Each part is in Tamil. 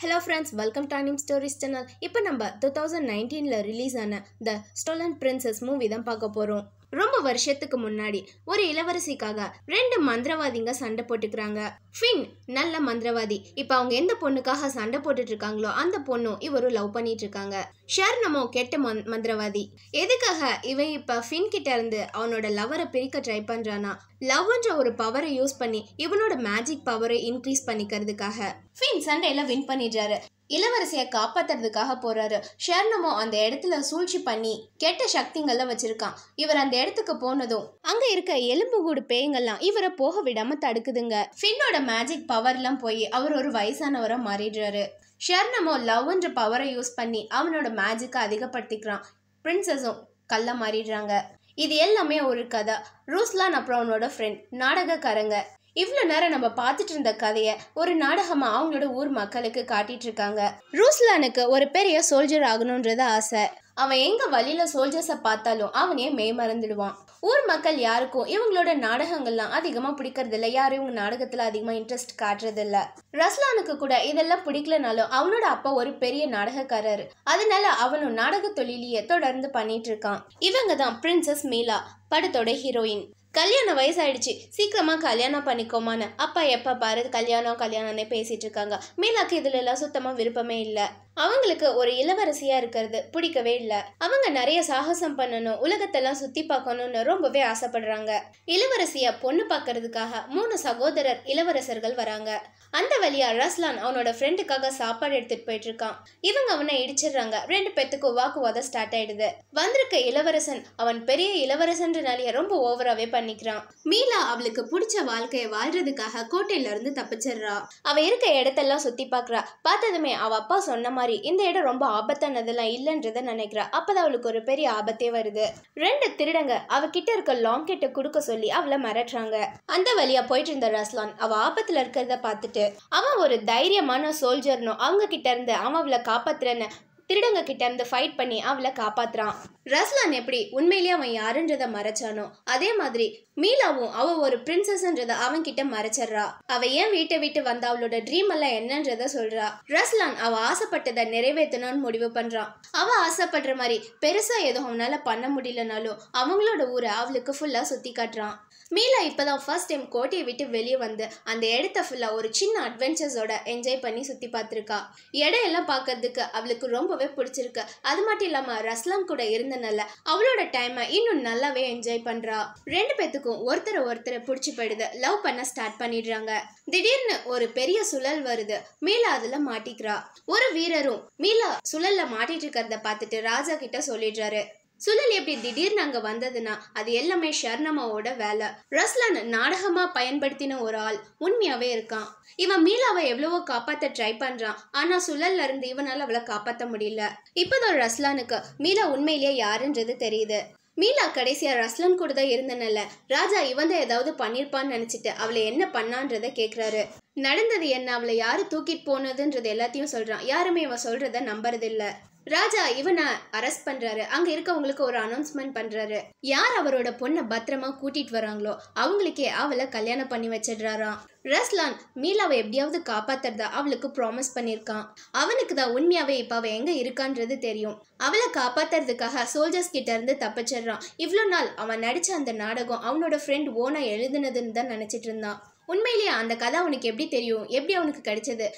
hello friends welcome dawning stories channel இப்போ நம்ம டூ தௌசண்ட் நைன்டீனில் ரிலீஸ் ஆன த ஸ்டோலன் பிரின்சஸ் மூவி தான் பார்க்க போகிறோம் ரொம்ப வருஷத்துக்கு முன்னாடி ஒரு இளவரசிக்காக ரெண்டு மந்திரவாதிங்க சண்டை போட்டுக்கிறாங்க ஃபின் நல்ல மந்திரவாதி இப்போ அவங்க எந்த பொண்ணுக்காக சண்டை போட்டுட்டு இருக்காங்களோ அந்த பொண்ணும் இவரும் லவ் பண்ணிட்டு இருக்காங்க ஷர்ணமோ கெட்ட மந் மந்திரவாதி எதுக்காக இவன் இப்போ ஃபின் கிட்ட இருந்து அவனோட லவரை பிரிக்க ட்ரை பண்ணுறானா லவ்ன்ற ஒரு பவரை யூஸ் பண்ணி இவனோட மேஜிக் பவரை இன்க்ரீஸ் பண்ணிக்கிறதுக்காக ஃபின் சண்டையில் வின் பண்ணிடுறாரு இளவரசியை காப்பாத்துறதுக்காக போறாரு ஷர்ணமோ அந்த இடத்துல சூழ்ச்சி பண்ணி கெட்ட சக்திங்கள வச்சிருக்கான் இவர் அந்த இடத்துக்கு போனதும் அங்க இருக்க எலும்பு கூடு பேயங்கள்லாம் இவரை போக விடாம தடுக்குதுங்க ஃபின்னோட மேஜிக் பவர்லாம் போய் அவர் ஒரு வயசானவரை மாறிடுறாரு ஷர்ணமோ லவ்ன்ற பவரை யூஸ் பண்ணி அவனோட மேஜிக்கை அதிகப்படுத்திக்கிறான் பிரின்சஸும் கல்ல மாறிடுறாங்க இது எல்லாமே ஒரு கதை ரூஸ்லான் அப்புறம் அவனோட ஃப்ரெண்ட் நாடகக்காரங்க இவ்வளோ நேரம் நம்ம பார்த்துட்டு இருந்த கதையை ஒரு நாடகமாக அவங்களோட ஊர் மக்களுக்கு காட்டிட்டு இருக்காங்க ரூஸ்லானுக்கு ஒரு பெரிய சோல்ஜர் ஆகணுன்றது ஆசை அவன் எங்கே வழியில் சோல்ஜர்ஸை பார்த்தாலும் அவனையே மே மறந்துடுவான் ஊர் மக்கள் யாருக்கும் இவங்களோட நாடகங்கள்லாம் அதிகமாக பிடிக்கிறதில்ல யாரும் இவங்க நாடகத்தில் அதிகமாக இன்ட்ரெஸ்ட் காட்டுறதில்ல ரஸ்லானுக்கு கூட இதெல்லாம் பிடிக்கலனாலும் அவனோட அப்பா ஒரு பெரிய நாடகக்காரர் அதனால அவனும் நாடக தொழிலையே தொடர்ந்து பண்ணிட்டு இருக்கான் இவங்க தான் பிரின்சஸ் மீலா படத்தோட ஹீரோயின் கல்யாண வயசு ஆயிடுச்சு சீக்கிரமாக கல்யாணம் பண்ணிக்கோமான்னு அப்பா எப்போ பாரு கல்யாணம் கல்யாணம்னே பேசிகிட்டு இருக்காங்க மீனாக்கு இதுலெல்லாம் எல்லாம் சுத்தமாக விருப்பமே இல்லை அவங்களுக்கு ஒரு இளவரசியா இருக்கிறது பிடிக்கவே இல்லை அவங்க நிறைய சாகசம் பண்ணணும் உலகத்தெல்லாம் சுத்தி பார்க்கணும்னு ரொம்பவே ஆசைப்படுறாங்க இளவரசிய பொண்ணு பார்க்கறதுக்காக மூணு சகோதரர் இளவரசர்கள் வராங்க அந்த வழியா ரஸ்லான் அவனோட ஃப்ரெண்டுக்காக சாப்பாடு எடுத்துட்டு போயிட்டு இருக்கான் இவங்க அவனை இடிச்சிடுறாங்க ரெண்டு பேத்துக்கும் வாக்குவாதம் ஸ்டார்ட் ஆயிடுது வந்திருக்க இளவரசன் அவன் பெரிய இளவரசன்றனாலேயே ரொம்ப ஓவராவே பண்ணிக்கிறான் மீலா அவளுக்கு பிடிச்ச வாழ்க்கையை வாழ்றதுக்காக கோட்டையில இருந்து தப்பிச்சிடுறா அவ இருக்க இடத்தெல்லாம் சுத்தி பாக்குறா பார்த்ததுமே அவ அப்பா சொன்ன மாதிரி மாதிரி இந்த இடம் ரொம்ப ஆபத்தானதெல்லாம் இல்லைன்றத நினைக்கிறா அப்பதான் அவளுக்கு ஒரு பெரிய ஆபத்தே வருது ரெண்டு திருடங்க அவகிட்ட இருக்க லாங்கெட்டை கொடுக்க சொல்லி அவளை மிரட்டுறாங்க அந்த வழியா போயிட்டு இருந்த ரஸ்லான் அவ ஆபத்துல இருக்கிறத பார்த்துட்டு அவன் ஒரு தைரியமான சோல்ஜர்னும் அவங்க கிட்ட இருந்து அவன் அவளை காப்பாத்துறன்னு திருடங்க கிட்ட இருந்து ஃபைட் பண்ணி அவளை காப்பாத்துறான் ரஸ்லான் எப்படி உண்மையிலேயே அவன் யாருன்றதை மறைச்சானோ அதே மாதிரி மீலாவும் அவ ஒரு பிரின்சஸ்ன்றத அவன் கிட்ட மறைச்சிடுறா அவ ஏன் வீட்டை விட்டு வந்த அவளோட ட்ரீம் எல்லாம் என்னன்றத சொல்றா ரஸ்லான் அவ ஆசைப்பட்டதை நிறைவேற்றணும்னு முடிவு பண்றான் அவ ஆசைப்படுற மாதிரி பெருசா எதுவும் அவனால பண்ண முடியலனாலும் அவங்களோட ஊரை அவளுக்கு ஃபுல்லா சுத்தி காட்டுறான் மீலா இப்போ தான் ஃபர்ஸ்ட் டைம் கோட்டையை விட்டு வெளியே வந்து அந்த இடத்த ஃபுல்லாக ஒரு சின்ன அட்வென்ச்சர்ஸோட என்ஜாய் பண்ணி சுற்றி பார்த்துருக்கா இடையெல்லாம் பார்க்கறதுக்கு அவளுக்கு ரொம்பவே பிடிச்சிருக்கு அது மட்டும் இல்லாமல் ரஸ்லாம் கூட இருந்தனால அவளோட டைமை இன்னும் நல்லாவே என்ஜாய் பண்ணுறா ரெண்டு பேத்துக்கும் ஒருத்தரை ஒருத்தரை பிடிச்சி போயிடுது லவ் பண்ண ஸ்டார்ட் பண்ணிடுறாங்க திடீர்னு ஒரு பெரிய சுழல் வருது மீலா அதில் மாட்டிக்கிறா ஒரு வீரரும் மீலா சுழலில் மாட்டிட்டு இருக்கிறத பார்த்துட்டு ராஜா கிட்ட சொல்லிடுறாரு சுழல் எப்படி திடீர்னு அங்கே வந்ததுன்னா அது எல்லாமே ஷர்ணமாவோட வேலை ரஸ்லான் நாடகமாக பயன்படுத்தின ஒரு ஆள் உண்மையாகவே இருக்கான் இவன் மீலாவை எவ்வளவோ காப்பாற்ற ட்ரை பண்ணுறான் ஆனால் சுழல்ல இருந்து இவனால் அவளை காப்பாற்ற முடியல இப்பதான் ரஸ்லானுக்கு மீலா உண்மையிலேயே யாருன்றது தெரியுது மீலா கடைசியா ரஸ்லன் கூட தான் இருந்தனால ராஜா இவன் தான் ஏதாவது பண்ணியிருப்பான்னு நினைச்சிட்டு அவளை என்ன பண்ணான்றத கேட்குறாரு நடந்தது என்ன அவளை யாரு தூக்கிட்டு போனதுன்றது எல்லாத்தையும் சொல்றான் யாருமே இவன் சொல்றத நம்புறதில்லை ராஜா இவனை அரெஸ்ட் பண்றாரு அங்க இருக்கவங்களுக்கு ஒரு அனௌன்ஸ்மெண்ட் பண்றாரு யார் அவரோட பொண்ணை பத்திரமா கூட்டிட்டு வராங்களோ அவங்களுக்கே அவளை கல்யாணம் பண்ணி வச்சிடுறாராம் ரஸ்லான் மீலாவை எப்படியாவது காப்பாத்துறதா அவளுக்கு ப்ராமிஸ் பண்ணியிருக்கான் அவனுக்கு தான் உண்மையாவே இப்ப அவன் எங்க இருக்கான்றது தெரியும் அவளை காப்பாத்துறதுக்காக சோல்ஜர்ஸ் கிட்ட இருந்து தப்பிச்சிடுறான் இவ்வளோ நாள் அவன் நடிச்ச அந்த நாடகம் அவனோட ஃப்ரெண்ட் ஓனா எழுதுனதுன்னு தான் நினைச்சிட்டு இருந்தான் உண்மையிலேயே அந்த கதை அவனுக்கு எப்படி தெரியும் எப்படி அவனுக்கு கிடைச்சது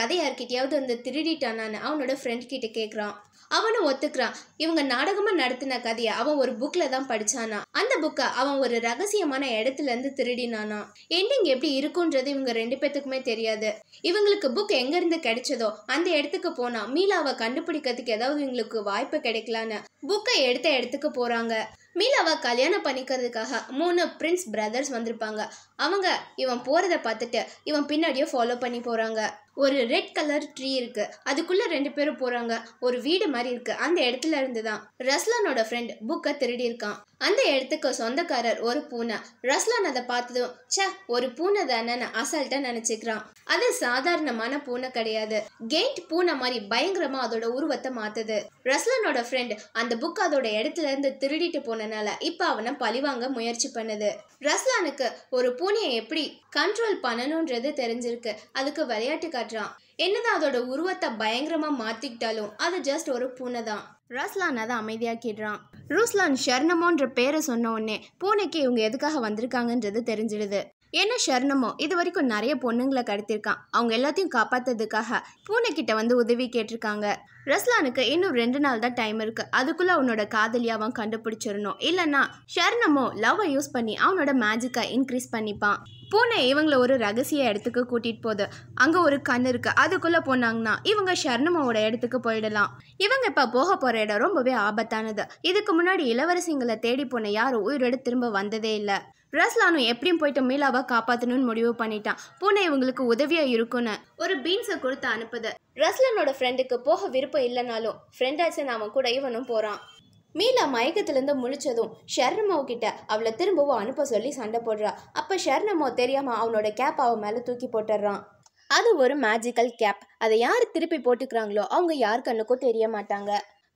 கதை யார்கிட்டயாவது வந்து திருடிட்டானான்னு அவனோட ஃப்ரெண்ட் கிட்ட கேட்குறான் அவனும் ஒத்துக்கிறான் இவங்க நாடகமா நடத்தின கதையை அவன் ஒரு புக்ல தான் படிச்சானா அந்த புக்கை அவன் ஒரு ரகசியமான இடத்துல இருந்து திருடினானா எண்டிங் எப்படி இருக்குன்றது இவங்க ரெண்டு பேத்துக்குமே தெரியாது இவங்களுக்கு புக் எங்க இருந்து கிடைச்சதோ அந்த இடத்துக்கு போனா மீலாவை கண்டுபிடிக்கிறதுக்கு ஏதாவது இவங்களுக்கு வாய்ப்பு கிடைக்கலான்னு புக்கை எடுத்த இடத்துக்கு போறாங்க மீலாவை கல்யாணம் பண்ணிக்கிறதுக்காக மூணு பிரின்ஸ் பிரதர்ஸ் வந்திருப்பாங்க அவங்க இவன் போறதை பார்த்துட்டு இவன் பின்னாடியே ஃபாலோ பண்ணி போறாங்க ஒரு ரெட் கலர் ட்ரீ இருக்கு அதுக்குள்ள ரெண்டு பேரும் போறாங்க ஒரு வீடு மாதிரி இருக்கு அந்த இடத்துல இருந்து தான் ரஸ்லனோட ஃப்ரெண்ட் புக்கை திருடி இருக்கான் அந்த இடத்துக்கு சொந்தக்காரர் ஒரு பூனை ரஸ்லான் அதை பார்த்ததும் ச ஒரு பூனை தானேன்னு அசால்ட்டா நினைச்சுக்கிறான் அது சாதாரணமான பூனை கிடையாது கெயிண்ட் பூனை மாதிரி பயங்கரமா அதோட உருவத்தை மாத்துது ரஸ்லானோட ஃப்ரெண்ட் அந்த புக் அதோட இடத்துல இருந்து திருடிட்டு போனனால இப்ப அவனை பழிவாங்க முயற்சி பண்ணுது ரஸ்லானுக்கு ஒரு பூனையை எப்படி கண்ட்ரோல் பண்ணணும்ன்றது தெரிஞ்சிருக்கு அதுக்கு விளையாட்டு காட்டுறான் என்னதான் அதோட உருவத்தை பயங்கரமாக மாற்றிக்கிட்டாலும் அது ஜஸ்ட் ஒரு பூனை தான் ரஸ்லான் அதை அமைதியாக கேடுறான் ரூஸ்லான் ஷர்ணமோன்ற பேரை சொன்ன உடனே பூனைக்கு இவங்க எதுக்காக வந்திருக்காங்கன்றது தெரிஞ்சிடுது ஏன்னா ஷர்ணமோ இது வரைக்கும் நிறைய பொண்ணுங்களை கடத்திருக்கான் அவங்க எல்லாத்தையும் பூனை கிட்ட வந்து உதவி கேட்டிருக்காங்க ரஸ்லானுக்கு இன்னும் ரெண்டு நாள் தான் டைம் இருக்கு அதுக்குள்ள அவனோட காதலியை அவன் கண்டுபிடிச்சிடணும் இல்லைன்னா ஷர்ணமோ லவ்வை யூஸ் பண்ணி அவனோட மேஜிக்கை இன்க்ரீஸ் பண்ணிப்பான் பூனை இவங்கள ஒரு ரகசிய இடத்துக்கு கூட்டிகிட்டு போகுது அங்கே ஒரு கண் இருக்குது அதுக்குள்ளே போனாங்கன்னா இவங்க ஷர்ணமாவோட இடத்துக்கு போயிடலாம் இவங்க இப்போ போக போகிற இடம் ரொம்பவே ஆபத்தானது இதுக்கு முன்னாடி இளவரசிங்களை தேடி போன யாரும் உயிரோடு திரும்ப வந்ததே இல்லை ரஸ்லானும் எப்படியும் போயிட்டு மீலாவை காப்பாற்றணும்னு முடிவு பண்ணிட்டான் பூனை இவங்களுக்கு உதவியாக இருக்கும்னு ஒரு பீன்ஸை கொடுத்து அனுப்புது ரஸ்லானோட ஃப்ரெண்டுக்கு போக விருப்பம் இல்லைனாலும் நான் அவன் கூட இவனும் போகிறான் மீலா மயக்கத்துலேருந்து முழிச்சதும் ஷர்ணமோ கிட்ட அவளை திரும்பவும் அனுப்ப சொல்லி சண்டை போடுறா அப்போ ஷர்ணமோ தெரியாமல் அவனோட கேப் அவன் மேலே தூக்கி போட்டுடுறான் அது ஒரு மேஜிக்கல் கேப் அதை யார் திருப்பி போட்டுக்கிறாங்களோ அவங்க யார் கண்ணுக்கும் தெரிய மாட்டாங்க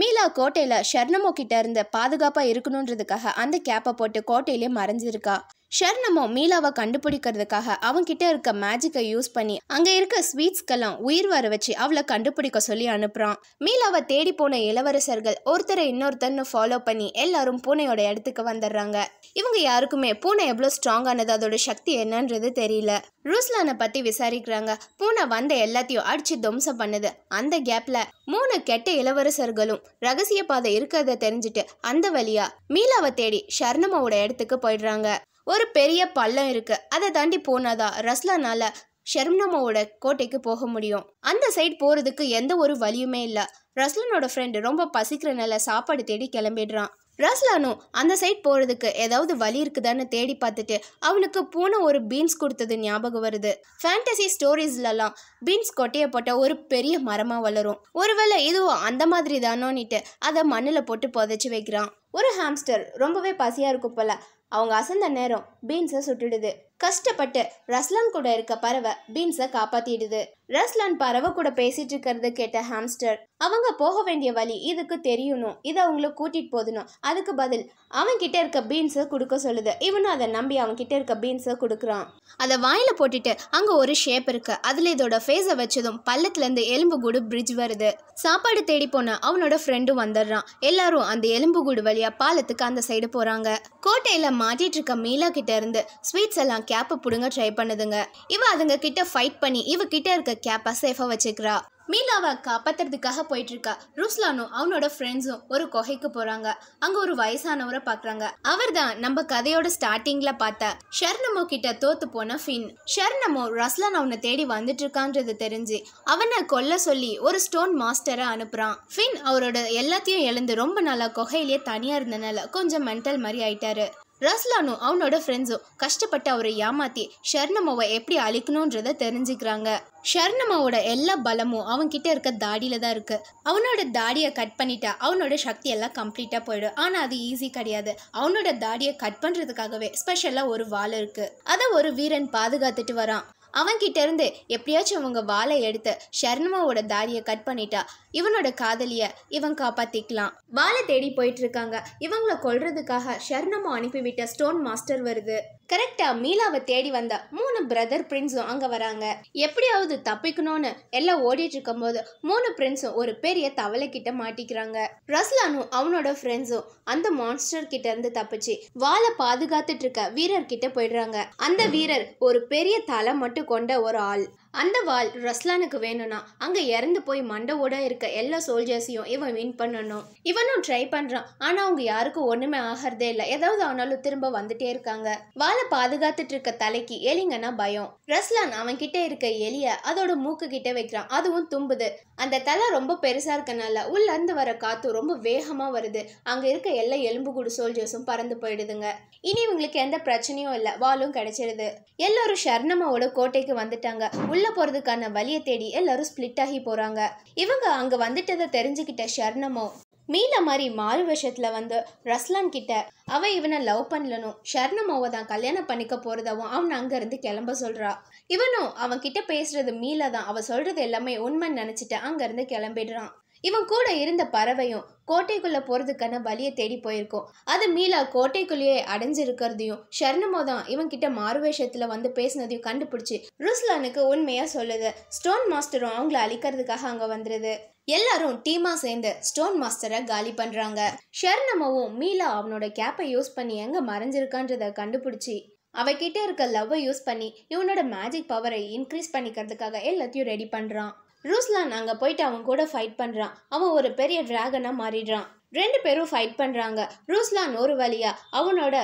மீலா கோட்டையில் ஷர்ணமோ கிட்ட இருந்த பாதுகாப்பாக இருக்கணுன்றதுக்காக அந்த கேப்பை போட்டு கோட்டையிலே மறைஞ்சிருக்கா ஷர்ணமோ மீலாவை கண்டுபிடிக்கிறதுக்காக அவங்கிட்ட இருக்க மேஜிக்கை யூஸ் பண்ணி அங்கே இருக்க ஸ்வீட்ஸ்க்கெல்லாம் உயிர் வர வச்சு அவளை கண்டுபிடிக்க சொல்லி அனுப்புகிறான் மீலாவை தேடி போன இளவரசர்கள் ஒருத்தரை இன்னொருத்தர்னு ஃபாலோ பண்ணி எல்லாரும் பூனையோட இடத்துக்கு வந்துடுறாங்க இவங்க யாருக்குமே பூனை எவ்வளோ ஸ்ட்ராங்கானது அதோட சக்தி என்னன்றது தெரியல ரூஸ்லானை பற்றி விசாரிக்கிறாங்க பூனை வந்த எல்லாத்தையும் அடிச்சு துவம்சம் பண்ணுது அந்த கேப்பில் மூணு கெட்ட இளவரசர்களும் ரகசிய பாதை இருக்கிறத தெரிஞ்சுட்டு அந்த வழியா மீலாவை தேடி ஷர்ணமாவோட இடத்துக்கு போயிடுறாங்க ஒரு பெரிய பள்ளம் இருக்குது அதை தாண்டி போனாதான் ரஸ்லானால ஷெர்ம்னமோட கோட்டைக்கு போக முடியும் அந்த சைட் போகிறதுக்கு எந்த ஒரு வழியுமே இல்லை ரஸ்லனோட ஃப்ரெண்டு ரொம்ப பசிக்கிறனால சாப்பாடு தேடி கிளம்பிடுறான் ரஸ்லானும் அந்த சைட் போகிறதுக்கு ஏதாவது வழி இருக்குதான்னு தேடி பார்த்துட்டு அவனுக்கு பூனை ஒரு பீன்ஸ் கொடுத்தது ஞாபகம் வருது ஃபேண்டசி ஸ்டோரிஸ்லலாம் பீன்ஸ் கொட்டையை போட்டால் ஒரு பெரிய மரமாக வளரும் ஒருவேளை இதுவும் அந்த மாதிரி தானோன்னுட்டு அதை மண்ணில் போட்டு புதைச்சி வைக்கிறான் ஒரு ஹாம்ஸ்டர் ரொம்பவே பசியாக இருக்கும் போல் அவங்க அசந்த நேரம் பீன்ஸை சுட்டுடுது கஷ்டப்பட்டு ரஸ்லான் கூட இருக்க பறவை பீன்ஸை காப்பாத்திடுது ரஸ்லான் பறவை கூட பேசிட்டு இருக்கிறத கேட்ட ஹாம்ஸ்டர் அவங்க போக வேண்டிய வழி இதுக்கு தெரியணும் இதை அவங்கள கூட்டிட்டு போதணும் அதுக்கு பதில் அவன் கிட்ட இருக்க பீன்ஸை கொடுக்க சொல்லுது இவனும் அதை நம்பி அவன் கிட்ட இருக்க பீன்ஸை கொடுக்குறான் அதை வாயில போட்டுட்டு அங்க ஒரு ஷேப் இருக்கு அதுல இதோட ஃபேஸை வச்சதும் பள்ளத்துல இருந்து கூடு பிரிட்ஜ் வருது சாப்பாடு தேடி போன அவனோட ஃப்ரெண்டும் வந்துடுறான் எல்லாரும் அந்த எலும்பு கூடு வழியா பாலத்துக்கு அந்த சைடு போறாங்க கோட்டையில மாட்டிட்டு இருக்க மீலா கிட்ட இருந்து ஸ்வீட்ஸ் எல்லாம் கேப்பை பிடுங்க ட்ரை பண்ணுதுங்க இவ அதுங்க கிட்ட ஃபைட் பண்ணி இவ கிட்ட இருக்க கேப்பை சேஃபாக வச்சுக்கிறா மீலாவை காப்பாத்துறதுக்காக போயிட்டு இருக்கா ருஸ்லானும் அவனோட ஃப்ரெண்ட்ஸும் ஒரு குகைக்கு போறாங்க அங்க ஒரு வயசானவரை பாக்குறாங்க அவர் தான் நம்ம கதையோட ஸ்டார்டிங்ல பார்த்த ஷர்ணமோ கிட்ட தோத்து போன ஃபின் ஷர்ணமோ ரஸ்லான் அவனை தேடி வந்துட்டு இருக்கான்றது தெரிஞ்சு அவனை கொல்ல சொல்லி ஒரு ஸ்டோன் மாஸ்டரை அனுப்புறான் ஃபின் அவரோட எல்லாத்தையும் எழுந்து ரொம்ப நாளா குகையிலேயே தனியா இருந்தனால கொஞ்சம் மென்டல் மாதிரி ஆயிட்டாரு ரஸ்லானும் அவனோட ஃப்ரெண்ட்ஸும் கஷ்டப்பட்டு அவரை ஏமாற்றி ஷர்ணமாவை எப்படி அழிக்கணுன்றதை தெரிஞ்சுக்கிறாங்க ஷர்ணமாவோட எல்லா பலமும் அவன்கிட்ட இருக்க தாடியில தான் இருக்குது அவனோட தாடியை கட் பண்ணிட்டா அவனோட சக்தி எல்லாம் கம்ப்ளீட்டாக போயிடும் ஆனால் அது ஈஸி கிடையாது அவனோட தாடியை கட் பண்ணுறதுக்காகவே ஸ்பெஷலாக ஒரு வால் இருக்குது அதை ஒரு வீரன் பாதுகாத்துட்டு வரான் அவன்கிட்ட இருந்து எப்படியாச்சும் அவங்க வாழை எடுத்து ஷர்ணமாவோட தாடியை கட் பண்ணிட்டா இவனோட காதலிய இவன் காப்பாத்திக்கலாம் வாழை தேடி போயிட்டு இருக்காங்க இவங்கள கொல்றதுக்காக ஷர்ணமும் அனுப்பிவிட்ட ஸ்டோன் மாஸ்டர் வருது கரெக்டா மீலாவை தேடி வந்த மூணு பிரதர் பிரின்ஸும் அங்க வராங்க எப்படியாவது தப்பிக்கணும்னு எல்லாம் ஓடிட்டு இருக்கும்போது மூணு பிரின்ஸும் ஒரு பெரிய தவளை கிட்ட மாட்டிக்கிறாங்க ரஸ்லானும் அவனோட ஃப்ரெண்ட்ஸும் அந்த மான்ஸ்டர் கிட்ட இருந்து தப்பிச்சு வாழை பாதுகாத்துட்டு இருக்க வீரர் கிட்ட போயிடுறாங்க அந்த வீரர் ஒரு பெரிய தலை மட்டும் கொண்ட ஒரு ஆள் அந்த வால் ரஸ்லானுக்கு வேணும்னா அங்கே இறந்து போய் மண்டவோட இருக்க எல்லா சோல்ஜர்ஸையும் இவன் வின் பண்ணணும் இவனும் ட்ரை பண்ணுறான் ஆனால் அவங்க யாருக்கும் ஒன்றுமே ஆகிறதே இல்லை ஏதாவது ஆனாலும் திரும்ப வந்துட்டே இருக்காங்க வாழை பாதுகாத்துட்டு இருக்க தலைக்கு எலிங்கன்னா பயம் ரஸ்லான் அவன் கிட்ட இருக்க எலிய அதோட மூக்கு கிட்ட வைக்கிறான் அதுவும் தும்புது அந்த தலை ரொம்ப பெருசாக இருக்கனால உள்ளேருந்து வர காற்று ரொம்ப வேகமாக வருது அங்கே இருக்க எல்லா எலும்புகூடு சோல்ஜர்ஸும் பறந்து போயிடுதுங்க இனி இவங்களுக்கு எந்த பிரச்சனையும் இல்லை வாலும் கிடைச்சிருது எல்லாரும் ஷர்ணமாவோட கோட்டைக்கு வந்துட்டாங்க உள்ள போறதுக்கான வழியை தேடி எல்லாரும் ஸ்பிளிட் ஆகி போறாங்க இவங்க அங்க வந்துட்டதை தெரிஞ்சுக்கிட்ட ஷர்ணமோ மீல மாதிரி மாறு வருஷத்தில் வந்து ரஸ்லான் கிட்ட அவன் இவனை லவ் பண்ணலனும் ஷர்ணமாவை தான் கல்யாணம் பண்ணிக்க போகிறதாவும் அவன் அங்கேருந்து கிளம்ப சொல்றா இவனும் அவன் கிட்ட பேசுறது மீல தான் அவள் சொல்கிறது எல்லாமே உண்மைன்னு நினச்சிட்டு அங்கேருந்து கிளம்பிடுறான் இவன் கூட இருந்த பறவையும் கோட்டைக்குள்ள போறதுக்கான வழியை தேடி போயிருக்கோம் அது மீலா கோட்டைக்குள்ளேயே அடைஞ்சிருக்கிறதையும் ஷர்ணமோ தான் இவன் கிட்ட மாறுவேஷத்துல வந்து பேசினதையும் கண்டுபிடிச்சு ருஸ்லானுக்கு உண்மையா சொல்லுது ஸ்டோன் மாஸ்டரும் அவங்கள அழிக்கிறதுக்காக அங்க வந்துருது எல்லாரும் டீமா சேர்ந்து ஸ்டோன் மாஸ்டரை காலி பண்றாங்க ஷர்ணமோவும் மீலா அவனோட கேப்பை யூஸ் பண்ணி எங்க மறைஞ்சிருக்கான்றத கண்டுபிடிச்சி அவகிட்ட இருக்க லவ்வை யூஸ் பண்ணி இவனோட மேஜிக் பவரை இன்க்ரீஸ் பண்ணிக்கிறதுக்காக எல்லாத்தையும் ரெடி பண்றான் ரூஸ்லான் அங்கே போயிட்டு அவன் கூட ஃபைட் பண்ணுறான் அவன் ஒரு பெரிய டிராகனாக மாறிடுறான் ரெண்டு பேரும் ஃபைட் பண்ணுறாங்க ரூஸ்லான் ஒரு வழியாக அவனோட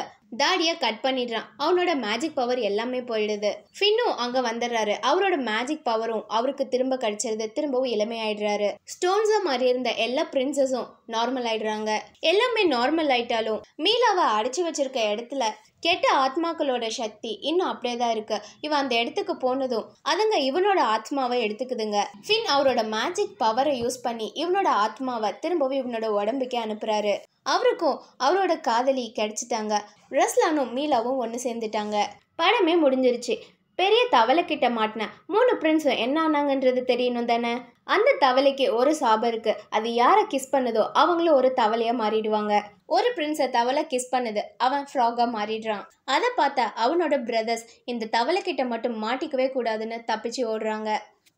தாடியை கட் பண்ணிடுறான் அவனோட மேஜிக் பவர் எல்லாமே போயிடுது ஃபின்னும் அங்கே வந்துடுறாரு அவரோட மேஜிக் பவரும் அவருக்கு திரும்ப கிடைச்சிருது திரும்பவும் இளமையாயிடுறாரு ஸ்டோன்ஸை மாதிரி இருந்த எல்லா பிரின்சஸும் நார்மல் ஆயிடுறாங்க எல்லாமே நார்மல் ஆயிட்டாலும் மீலாவை அடைச்சி வச்சிருக்க இடத்துல கெட்ட ஆத்மாக்களோட சக்தி இன்னும் அப்படியே தான் இருக்கு இவன் அந்த இடத்துக்கு போனதும் அதுங்க இவனோட ஆத்மாவை எடுத்துக்குதுங்க ஃபின் அவரோட மேஜிக் பவரை யூஸ் பண்ணி இவனோட ஆத்மாவை திரும்பவும் இவனோட உடம்புக்கே அனுப்புறாரு அவருக்கும் அவரோட காதலி கிடச்சிட்டாங்க ரஸ்லானும் மீலாவும் ஒன்று சேர்ந்துட்டாங்க படமே முடிஞ்சிருச்சு பெரிய தவளை கிட்ட மாட்டினேன் மூணு பிரின்ஸும் என்ன ஆனாங்கன்றது தெரியணும் தானே அந்த தவளைக்கு ஒரு சாபம் இருக்குது அது யாரை கிஸ் பண்ணுதோ அவங்களும் ஒரு தவளையாக மாறிடுவாங்க ஒரு பிரின்ஸை தவளை கிஸ் பண்ணுது அவன் ஃப்ராகாக மாறிடுறான் அதை பார்த்தா அவனோட பிரதர்ஸ் இந்த தவளை கிட்ட மட்டும் மாட்டிக்கவே கூடாதுன்னு தப்பிச்சு ஓடுறாங்க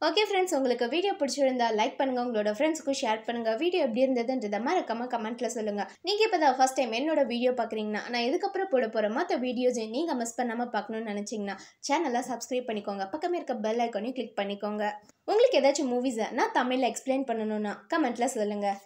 ஓகே ஃப்ரெண்ட்ஸ் உங்களுக்கு வீடியோ பிடிச்சிருந்தா லைக் பண்ணுங்கள் உங்களோட ஃப்ரெண்ட்ஸ்க்கும் ஷேர் பண்ணுங்கள் வீடியோ எப்படி இருந்ததுன்றதை மறக்காம கமெண்ட்டில் சொல்லுங்கள் நீங்கள் இப்போ தான் ஃபஸ்ட் டைம் என்னோட வீடியோ பார்க்குறீங்கன்னா நான் இதுக்கப்புறம் போட போகிற மற்ற வீடியோஸையும் நீங்கள் மிஸ் பண்ணாமல் பார்க்கணும்னு நினச்சிங்கன்னா சேனலை சப்ஸ்கிரைப் பண்ணிக்கோங்க பக்கமே இருக்க பெல் ஐக்கானையும் கிளிக் பண்ணிக்கோங்க உங்களுக்கு ஏதாச்சும் மூவிஸை நான் தமிழில் எக்ஸ்பிளைன் பண்ணணும்னா கமெண்ட்டில் சொல்லுங்கள்